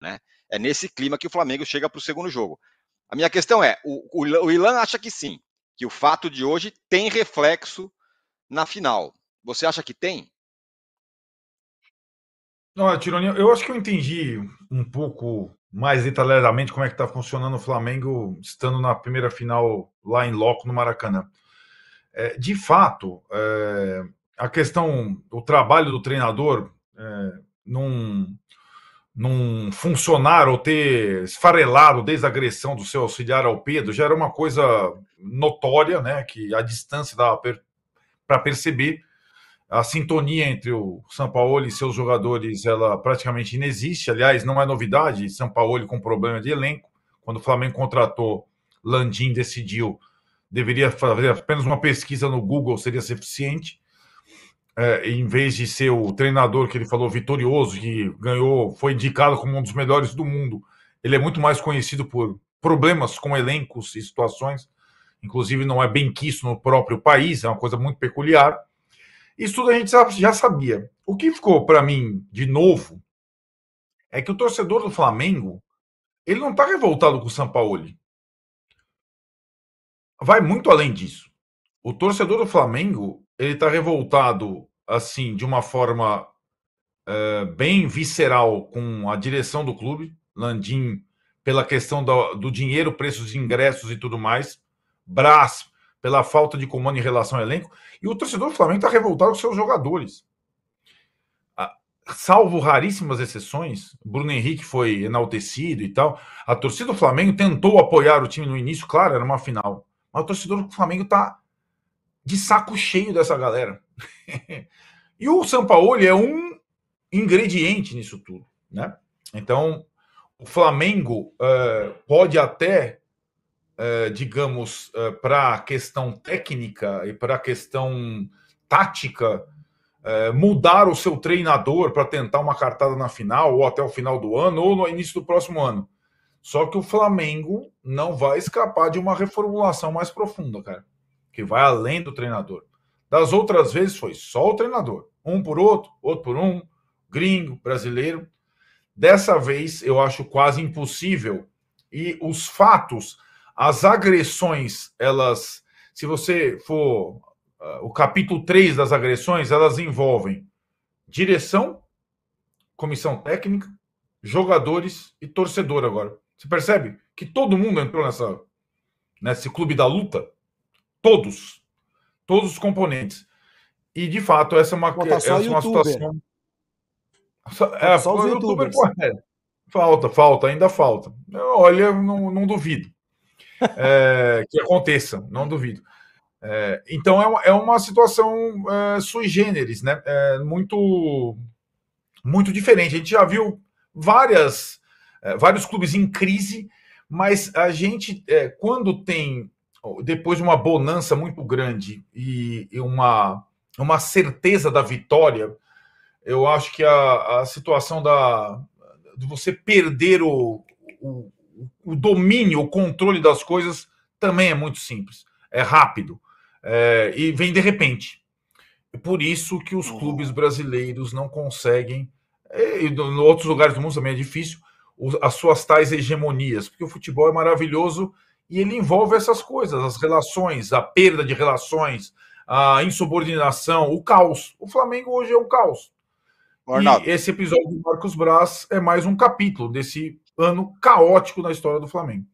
Né? É nesse clima que o Flamengo chega para o segundo jogo. A minha questão é: o, o Ilan acha que sim, que o fato de hoje tem reflexo na final. Você acha que tem? Não, Tironi, eu acho que eu entendi um pouco mais detalhadamente como é que está funcionando o Flamengo estando na primeira final lá em Loco, no Maracanã. É, de fato, é, a questão, o trabalho do treinador é, não num funcionar ou ter esfarelado desde a agressão do seu auxiliar ao Pedro já era uma coisa notória, né? Que a distância dava para perceber a sintonia entre o São Paulo e seus jogadores ela praticamente inexiste. Aliás, não é novidade. São Paulo com problema de elenco. Quando o Flamengo contratou Landim, decidiu deveria fazer apenas uma pesquisa no Google seria suficiente é, em vez de ser o treinador que ele falou vitorioso, que ganhou, foi indicado como um dos melhores do mundo, ele é muito mais conhecido por problemas com elencos e situações, inclusive não é bem quisto no próprio país, é uma coisa muito peculiar. Isso tudo a gente já sabia. O que ficou para mim de novo é que o torcedor do Flamengo ele não está revoltado com o Sampaoli. Vai muito além disso. O torcedor do Flamengo ele está revoltado assim, de uma forma é, bem visceral com a direção do clube, Landim, pela questão do, do dinheiro, preços de ingressos e tudo mais, Brás, pela falta de comando em relação ao elenco, e o torcedor do Flamengo está revoltado com seus jogadores. Ah, salvo raríssimas exceções, Bruno Henrique foi enaltecido e tal. A torcida do Flamengo tentou apoiar o time no início, claro, era uma final. Mas o torcedor do Flamengo está de saco cheio dessa galera. e o Sampaoli é um ingrediente nisso tudo, né? Então, o Flamengo uh, pode até, uh, digamos, uh, eh, para a questão técnica e para a questão tática, mudar o seu treinador para tentar uma cartada na final, ou até o final do ano, ou no início do próximo ano. Só que o Flamengo não vai escapar de uma reformulação mais profunda, cara, que vai além do treinador. Das outras vezes foi só o treinador. Um por outro, outro por um, gringo, brasileiro. Dessa vez eu acho quase impossível. E os fatos, as agressões, elas. Se você for. Uh, o capítulo 3 das agressões, elas envolvem direção, comissão técnica, jogadores e torcedor agora. Você percebe que todo mundo entrou nessa nesse clube da luta? Todos todos os componentes. E de fato, essa é uma, essa é uma situação. É, só os YouTube, YouTuber, Falta, falta, ainda falta. Olha, não, não duvido é, que aconteça, não duvido. É, então é, é uma situação é, sui generis, né? É muito, muito diferente. A gente já viu várias, é, vários clubes em crise, mas a gente, é, quando tem depois de uma bonança muito grande e, e uma, uma certeza da vitória, eu acho que a, a situação da, de você perder o, o, o domínio, o controle das coisas, também é muito simples, é rápido é, e vem de repente. É por isso que os clubes uhum. brasileiros não conseguem, é, e em outros lugares do mundo também é difícil, as suas tais hegemonias, porque o futebol é maravilhoso e ele envolve essas coisas, as relações, a perda de relações, a insubordinação, o caos. O Flamengo hoje é um caos. E esse episódio do Marcos Braz é mais um capítulo desse ano caótico na história do Flamengo.